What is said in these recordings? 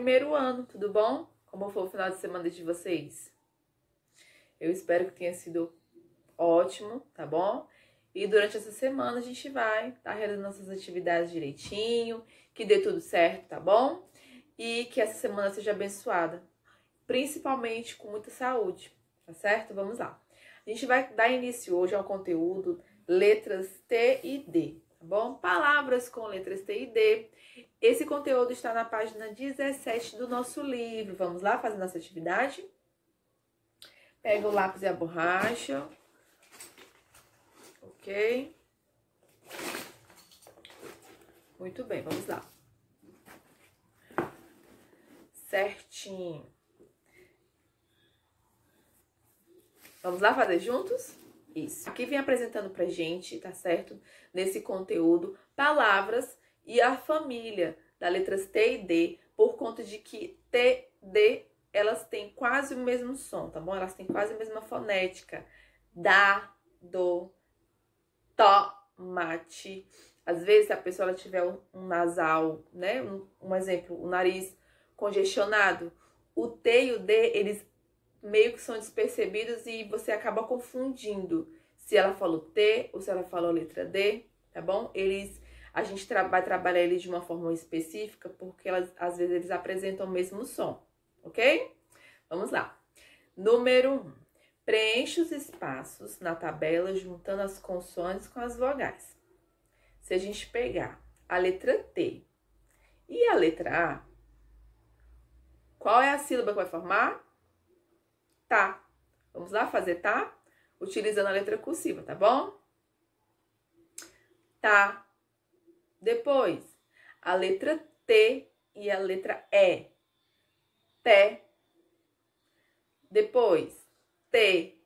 primeiro ano, tudo bom? Como foi o final de semana de vocês? Eu espero que tenha sido ótimo, tá bom? E durante essa semana a gente vai tá realizando nossas atividades direitinho, que dê tudo certo, tá bom? E que essa semana seja abençoada, principalmente com muita saúde, tá certo? Vamos lá. A gente vai dar início hoje ao conteúdo letras T e D, tá bom? Palavras com letras T e D. Esse conteúdo está na página 17 do nosso livro. Vamos lá fazer nossa atividade? Pega o lápis e a borracha. Ok? Muito bem, vamos lá. Certinho. Vamos lá fazer juntos? Isso. Que vem apresentando pra gente, tá certo? Nesse conteúdo, palavras e a família da letras T e D, por conta de que T, D, elas têm quase o mesmo som, tá bom? Elas têm quase a mesma fonética. Da, do, tomate. Às vezes, se a pessoa tiver um nasal, né? Um, um exemplo, o um nariz congestionado, o T e o D, eles meio que são despercebidas e você acaba confundindo se ela falou T ou se ela falou a letra D, tá bom? Eles a gente tra vai trabalhar eles de uma forma específica porque elas, às vezes eles apresentam o mesmo som, ok? Vamos lá. Número 1. Um, preencha os espaços na tabela juntando as consoantes com as vogais. Se a gente pegar a letra T e a letra A, qual é a sílaba que vai formar? tá. Vamos lá fazer tá? Utilizando a letra cursiva, tá bom? Tá. Depois, a letra T e a letra E. Té. Depois, T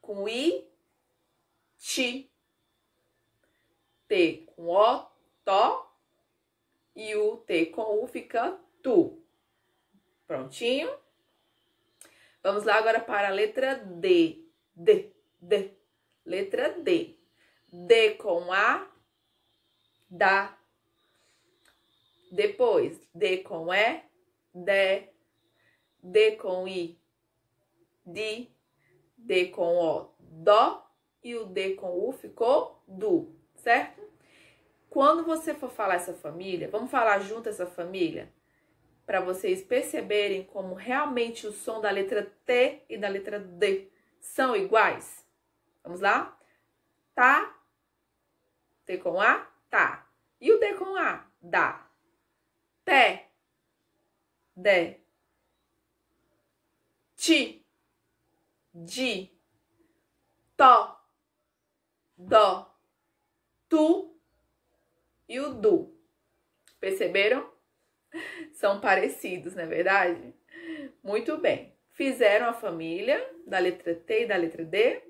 com I, ti. T com O, tó. E o T com U fica tu. Prontinho? Vamos lá agora para a letra D. D, D. Letra D. D com A, dá. Depois, D com E, dé. D com I, di. D com O, dó. E o D com U ficou du, certo? Quando você for falar essa família, vamos falar junto essa família? para vocês perceberem como realmente o som da letra T e da letra D são iguais. Vamos lá? Tá. T com A, tá. E o D com A, dá. Té, De. Ti, di. Tó, dó. Tu e o du. Perceberam? são parecidos, não é verdade? Muito bem. Fizeram a família da letra T e da letra D?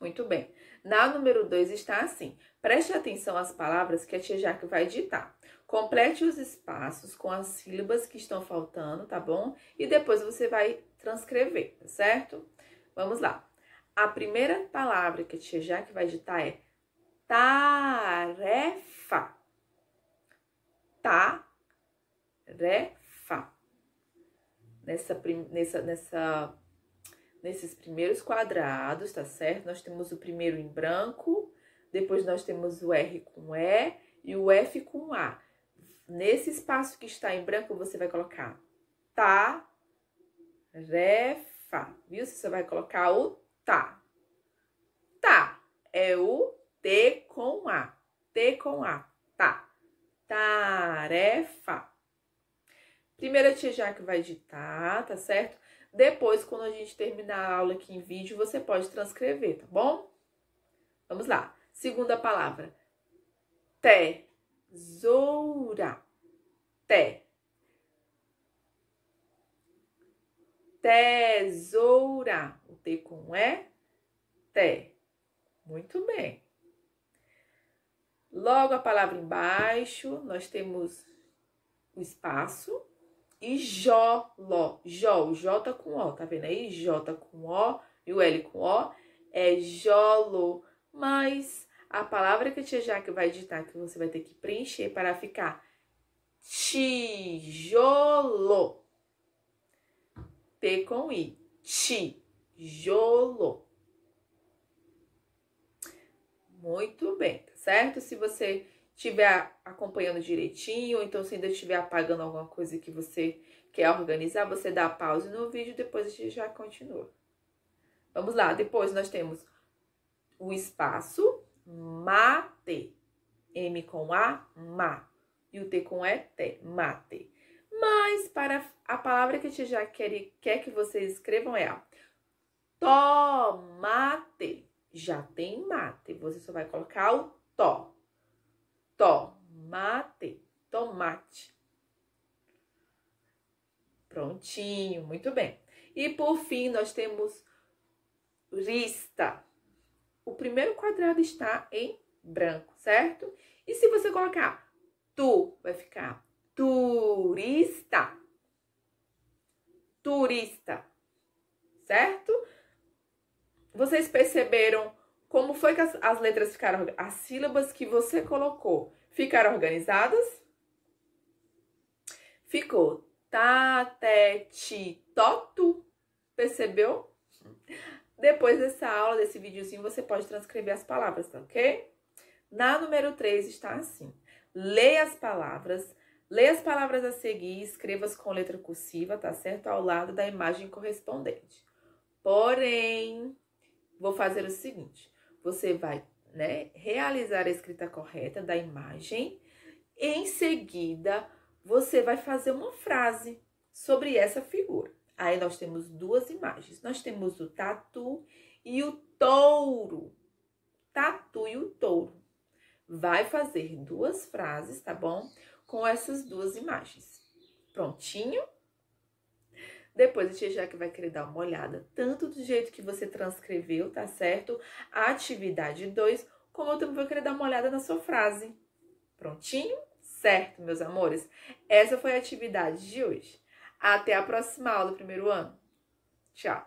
Muito bem. Na número 2 está assim: preste atenção às palavras que a tia Jaque vai ditar. Complete os espaços com as sílabas que estão faltando, tá bom? E depois você vai transcrever, tá certo? Vamos lá. A primeira palavra que a tia Jaque vai ditar é tarefa tarefa. Tá, né, nessa, nessa, nessa, nesses primeiros quadrados, tá certo? Nós temos o primeiro em branco, depois nós temos o R com E e o F com A. Nesse espaço que está em branco, você vai colocar tarefa, tá, viu? Você só vai colocar o tá. Tá é o T com A. T com A, tá tarefa. Primeiro a tia Jaque vai ditar, tá certo? Depois, quando a gente terminar a aula aqui em vídeo, você pode transcrever, tá bom? Vamos lá. Segunda palavra. Tesoura. Té. Tesoura. O T com E. Té. Muito bem. Logo a palavra embaixo, nós temos o espaço e Jó, Ló. Jó, o J com O, tá vendo aí? J com O e o L com O é Jolo. Mas a palavra que a tia Jaque vai digitar, que você vai ter que preencher para ficar tijolo. T com I. Tijolo. Muito bem certo? Se você estiver acompanhando direitinho, então se ainda estiver apagando alguma coisa que você quer organizar, você dá pausa no vídeo e depois a gente já continua. Vamos lá, depois nós temos o espaço mate. M com A, ma. E o T com E, mate. Mas para a palavra que a gente já quer, quer que vocês escrevam é a tomate. Já tem mate. Você só vai colocar o to. mate, tomate. Prontinho, muito bem. E por fim, nós temos rista. O primeiro quadrado está em branco, certo? E se você colocar tu, vai ficar turista. Turista, certo? Vocês perceberam como foi que as, as letras ficaram, as sílabas que você colocou ficaram organizadas? Ficou tá, te, ti, toto, tu. Percebeu? Depois dessa aula, desse videozinho, você pode transcrever as palavras, tá ok? Na número 3 está assim. Leia as palavras, leia as palavras a seguir e escreva-as com letra cursiva, tá certo? Ao lado da imagem correspondente. Porém, vou fazer o seguinte você vai né, realizar a escrita correta da imagem. Em seguida, você vai fazer uma frase sobre essa figura. Aí nós temos duas imagens. Nós temos o tatu e o touro. Tatu e o touro. Vai fazer duas frases, tá bom? Com essas duas imagens. Prontinho? Depois a tia Jaque vai querer dar uma olhada, tanto do jeito que você transcreveu, tá certo? A atividade 2, como eu também vou querer dar uma olhada na sua frase. Prontinho? Certo, meus amores? Essa foi a atividade de hoje. Até a próxima aula, do primeiro ano. Tchau!